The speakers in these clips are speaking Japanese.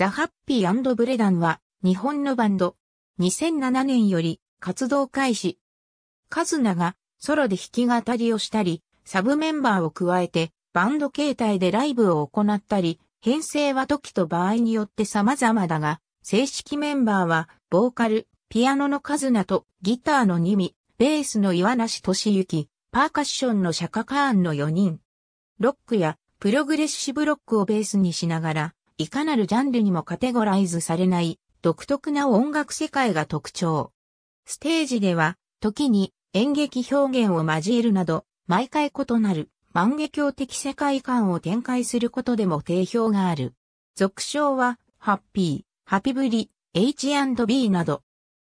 ザ・ハッピーブレダンは日本のバンド。2007年より活動開始。カズナがソロで弾き語りをしたり、サブメンバーを加えてバンド形態でライブを行ったり、編成は時と場合によって様々だが、正式メンバーはボーカル、ピアノのカズナとギターのニミ、ベースの岩梨俊之、パーカッションのシャカカーンの4人。ロックやプログレッシブロックをベースにしながら、いかなるジャンルにもカテゴライズされない独特な音楽世界が特徴。ステージでは、時に演劇表現を交えるなど、毎回異なる万華鏡的世界観を展開することでも定評がある。俗称は、ハッピー、ハピブリ、H&B など。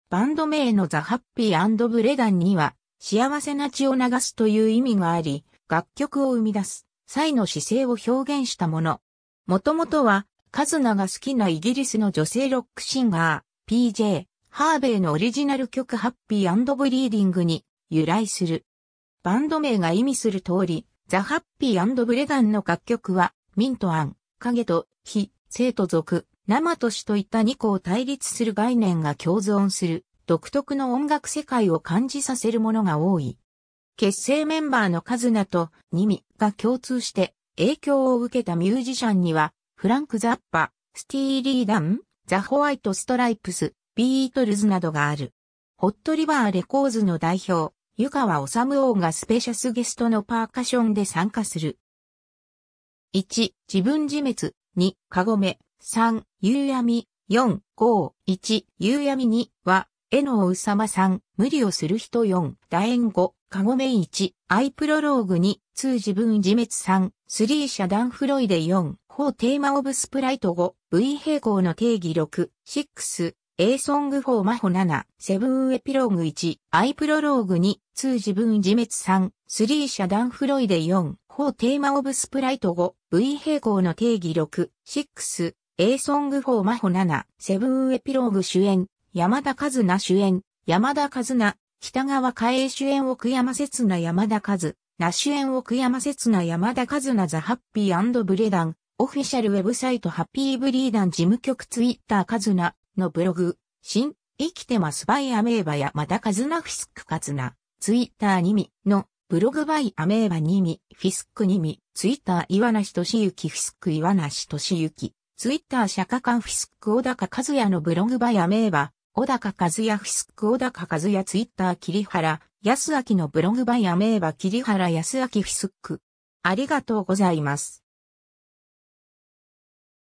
バンド名のザ・ハッピーブレダンには、幸せな血を流すという意味があり、楽曲を生み出す、際の姿勢を表現したもの。もともとは、カズナが好きなイギリスの女性ロックシンガー、PJ、ハーベイのオリジナル曲ハッピーブリーディングに由来する。バンド名が意味する通り、ザ・ハッピーブレガンの楽曲は、ミントアン、影と、非、生と族、生と死といった2個を対立する概念が共存する、独特の音楽世界を感じさせるものが多い。結成メンバーのカズナとニミが共通して影響を受けたミュージシャンにはフランク・ザッパ、スティーリー・ダン、ザ・ホワイト・ストライプス、ビートルズなどがある。ホットリバーレコーズの代表、湯川治王がスペシャスゲストのパーカションで参加する。1、自分自滅。2、カゴメ。3、夕闇。4、5、1、夕闇2は、絵のまさん、無理をする人4、楕円5、カゴメ1、アイプロローグ2、2自分自滅3、3遮断フロイデ4、4テーマオブスプライト5、V 平行の定義6、6、A ソング4マホ7、セブンエピローグ1、イプロローグ2、通自分自滅3、3遮断フロイデ4、4テーマオブスプライト5、V 平行の定義6、6、A ソング4マホ7、セブンエピローグ主演、山田和奈主演、山田和奈、北川海江主演奥山節な山田和、那主演奥山節な山田和奈ザ・ハッピーブレダン、オフィシャルウェブサイトハッピーブリーダン事務局ツイッターカズナのブログ、新、生きてますバイアメーバやまたカズナフィスクカズナ、ツイッターにみのブログバイアメーバにみ、フィスクにみ、ツイッター岩梨俊幸、フィスク岩梨俊幸、ツイッター釈迦館フィスク小高和也のブログバイアメーバ、小高和也フィスク小高和也ツイッター桐原、安明のブログバイアメーバ桐原安明フィスク。ありがとうございます。